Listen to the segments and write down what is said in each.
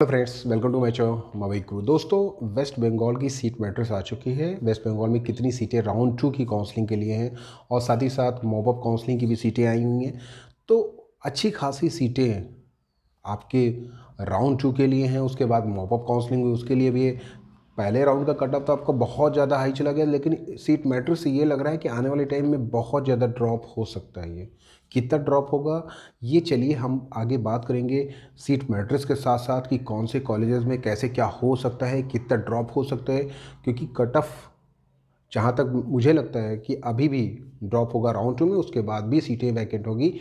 hello friends welcome to match मवई गुरु दोस्तों वेस्ट बंगाल की सीट मैट्रिक्स आ चुकी है वेस्ट बंगाल में कितनी सीटें राउंड टू की काउंसलिंग के लिए हैं और साथ ही साथ मोबअप काउंसलिंग की भी सीटें आई हुई हैं तो अच्छी खासी सीटें आपके राउंड टू के लिए हैं उसके बाद मोबअप काउंसलिंग उसके लिए भी पहले राउंड का कट ऑफ तो आपका बहुत ज़्यादा हाई चला गया लेकिन सीट मैटर से ये लग रहा है कि आने वाले टाइम में बहुत ज़्यादा ड्रॉप हो सकता है ये कितना ड्रॉप होगा ये चलिए हम आगे बात करेंगे सीट मैट्रिक्स के साथ साथ कि कौन से कॉलेजेस में कैसे क्या हो सकता है कितना ड्रॉप हो सकता है क्योंकि कट ऑफ जहाँ तक मुझे लगता है कि अभी भी ड्रॉप होगा राउंड टू में उसके बाद भी सीटें वैकेंट होगी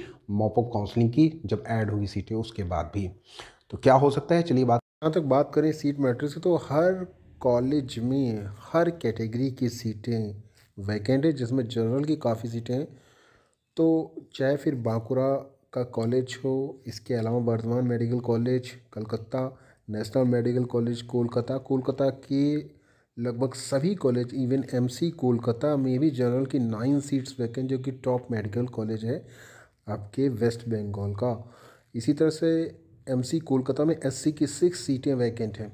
मॉपअप काउंसलिंग की जब ऐड होगी सीटें उसके बाद भी तो क्या हो सकता है चलिए बात जहाँ तक बात करें सीट मैट्रिक्स तो हर कॉलेज में हर कैटेगरी की सीटें वैकेंट है जिसमें जनरल की काफ़ी सीटें हैं तो चाहे फिर बांकुरा का कॉलेज हो इसके अलावा Bardhaman medical college Calcutta national medical college Kolkata Kolkata के लगभग सभी कॉलेज इवन एमसी कोलकाता में भी जनरल की नाइन सीट्स वैकेंट जो कि टॉप मेडिकल कॉलेज है आपके वेस्ट बंगाल का इसी तरह से एमसी कोलकाता में एससी की सिक्स सीटें वैकेंट हैं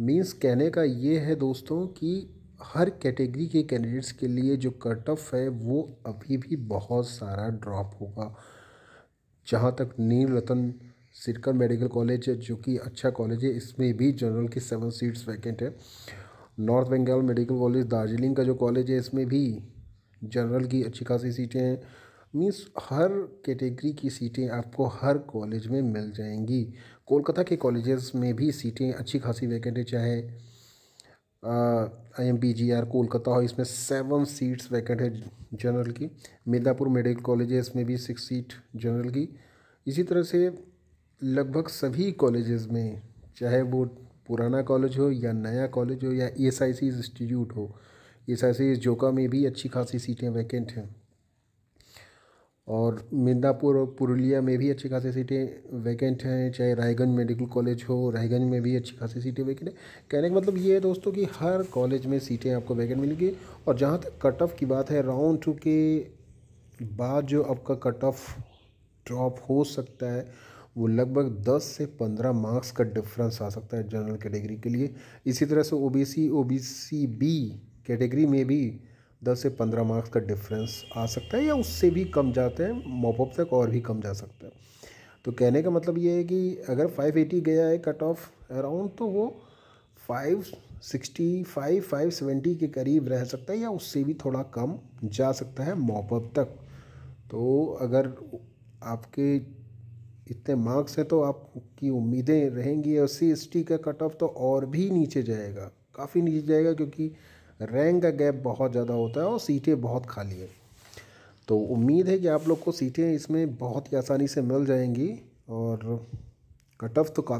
मीन्स कहने का ये है दोस्तों कि हर कैटेगरी के कैंडिडेट्स के लिए जो कट ऑफ है वो अभी भी बहुत सारा ड्रॉप होगा जहाँ तक नील रतन सिरकर मेडिकल कॉलेज जो कि अच्छा कॉलेज है इसमें भी जनरल की सेवन सीट्स वैकेंट है north Bengal medical college Darjeeling का जो कॉलेज है इसमें भी जनरल की अच्छी खासी सीटें हैं मीन्स हर कैटेगरी की सीटें आपको हर कॉलेज में मिल जाएंगी कोलकाता के कॉलेजेस में भी सीटें अच्छी खासी वैकेंट है चाहे I M P G R Kolkata हो इसमें सेवन सीट्स वैकेंट है जनरल की मिर्ज़ापुर मेडिकल कॉलेज है इसमें भी सिक्स सीट जनरल की इसी तरह से लगभग सभी कॉलेजेस में चाहे वो पुराना कॉलेज हो या नया कॉलेज हो या एस आई सी इंस्टीट्यूट हो एस आई सी जोका में भी अच्छी खासी सीटें वैकेंट हैं और मिदनापुर और पुरुलिया में भी अच्छी खासी सीटें वैकेंट हैं चाहे रायगंज मेडिकल कॉलेज हो रायगंज में भी अच्छी खासी सीटें वैकेंट हैं कहने का मतलब ये है दोस्तों कि हर कॉलेज में सीटें आपको वैकेंट मिलेंगी और जहाँ तक कट ऑफ की बात है राउंड टू के बाद जो आपका कट ऑफ ड्रॉप हो सकता है वो लगभग दस से पंद्रह मार्क्स का डिफरेंस आ सकता है जनरल कैटेगरी के, के लिए इसी तरह से बी सी बी कैटेगरी में भी दस से पंद्रह मार्क्स का डिफरेंस आ सकता है या उससे भी कम जाते हैं मोपअप तक और भी कम जा सकता है तो कहने का मतलब ये है कि अगर फाइव एटी गया है कट ऑफ अराउंड तो वो five five sixty five seventy के करीब रह सकता है या उससे भी थोड़ा कम जा सकता है मोपअप तक तो अगर आपके इतने मार्क्स हैं तो आपकी उम्मीदें रहेंगी एस सी का कट ऑफ तो और भी नीचे जाएगा काफ़ी नीचे जाएगा क्योंकि रैंक का गैप बहुत ज़्यादा होता है और सीटें बहुत खाली है तो उम्मीद है कि आप लोग को सीटें इसमें बहुत ही आसानी से मिल जाएंगी और कट ऑफ तो काफ़ी